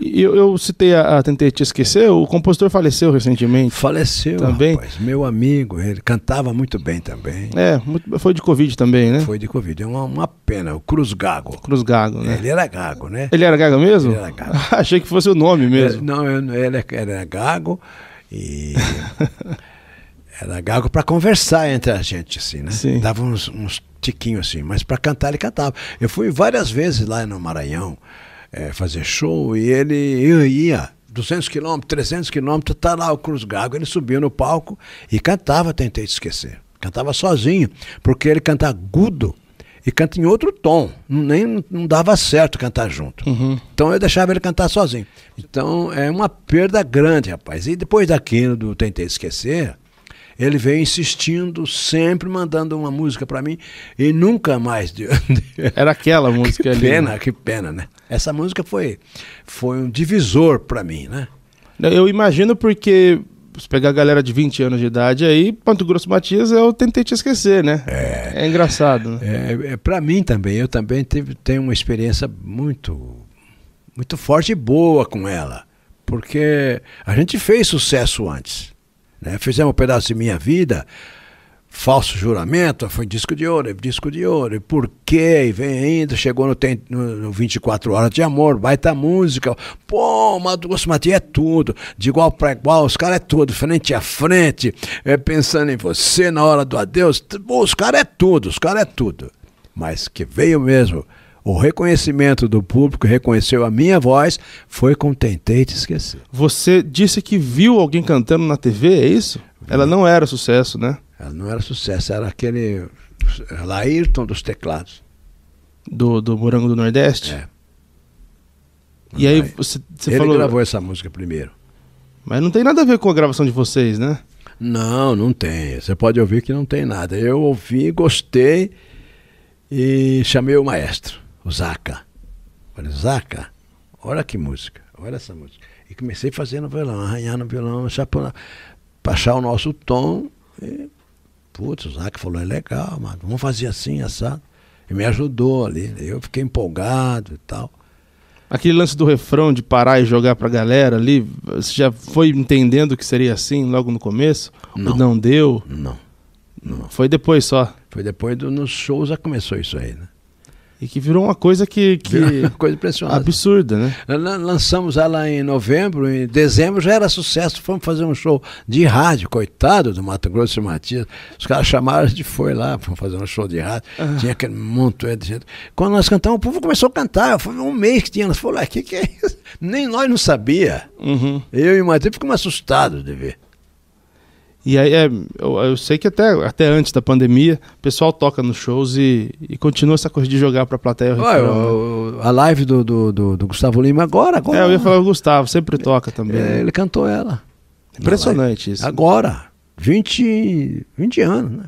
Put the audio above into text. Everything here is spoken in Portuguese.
Eu, eu citei a, a, Tentei Te Esquecer, o compositor faleceu recentemente. Faleceu, também. Rapaz, meu amigo, ele cantava muito bem também. É, muito, foi de Covid também, né? Foi de Covid, é uma, uma, pena, o Cruz Gago. Cruz Gago, né? Ele era gago, né? Ele era gago mesmo? Ele era gago. Achei que fosse o nome mesmo. Ele, não, ele era gago e... era gago para conversar entre a gente, assim, né? Sim. Dava uns, uns tiquinhos assim, mas para cantar ele cantava. Eu fui várias vezes lá no Maranhão, é, fazer show e ele eu ia 200 quilômetros, 300 quilômetros, tá lá o Cruz Gago. Ele subiu no palco e cantava Tentei Te Esquecer. Cantava sozinho, porque ele canta agudo e canta em outro tom. Nem não dava certo cantar junto. Uhum. Então eu deixava ele cantar sozinho. Então é uma perda grande, rapaz. E depois daquilo do Tentei Esquecer, ele veio insistindo, sempre mandando uma música para mim e nunca mais deu. Era aquela música que ali. Pena, né? que pena, né? Essa música foi, foi um divisor para mim, né? Eu imagino porque se pegar a galera de 20 anos de idade aí, Ponto Grosso Matias, eu tentei te esquecer, né? É, é engraçado. Né? É, é para mim também, eu também teve tenho uma experiência muito, muito forte e boa com ela, porque a gente fez sucesso antes, né? Fizemos um pedaço de minha vida, falso juramento, foi disco de ouro, é disco de ouro, e por quê? E vem ainda, chegou no, tem, no 24 Horas de Amor, baita música, pô, Mato Matias é tudo, de igual para igual, os caras é tudo, frente a frente, é, pensando em você na hora do adeus, os caras é tudo, os caras é tudo. Mas que veio mesmo, o reconhecimento do público reconheceu a minha voz, foi com Tentei Te Esquecer. Você disse que viu alguém cantando na TV, é isso? Ela não era sucesso, né? Ela não era sucesso, era aquele Laírton dos teclados. Do, do Morango do Nordeste? É. E aí você, você ele falou. Ele gravou essa música primeiro. Mas não tem nada a ver com a gravação de vocês, né? Não, não tem. Você pode ouvir que não tem nada. Eu ouvi, gostei e chamei o maestro, o Zaca. Falei, Zaca, olha que música, olha essa música. E comecei fazendo violão, arranhando violão, chaponar, baixar o nosso tom e putz, o Zac falou, é legal, mano, vamos fazer assim, assado. E me ajudou ali, eu fiquei empolgado e tal. Aquele lance do refrão de parar e jogar pra galera ali, você já foi entendendo que seria assim logo no começo? Não. não deu? Não. não. Foi depois só? Foi depois do, nos shows já começou isso aí, né? E que virou uma coisa que. que uma coisa impressionante. Absurda, né? Lançamos ela em novembro, em dezembro já era sucesso. Fomos fazer um show de rádio, coitado do Mato Grosso e Matias. Os caras chamaram, a gente foi lá, fomos fazer um show de rádio. Ah. Tinha aquele monte de gente. Quando nós cantamos, o povo começou a cantar. Foi um mês que tinha. Nós falamos, o que, que é isso? Nem nós não sabia. Uhum. Eu e o Matias ficamos assustados de ver. E aí é, eu, eu, sei que até, até antes da pandemia, o pessoal toca nos shows e, e continua essa coisa de jogar pra plateia. Ué, A live do, do, do, do, Gustavo Lima agora, agora. É, eu ia falar o Gustavo, sempre toca também. É, né? Ele cantou ela. Impressionante isso. Agora, 20, 20 anos, né?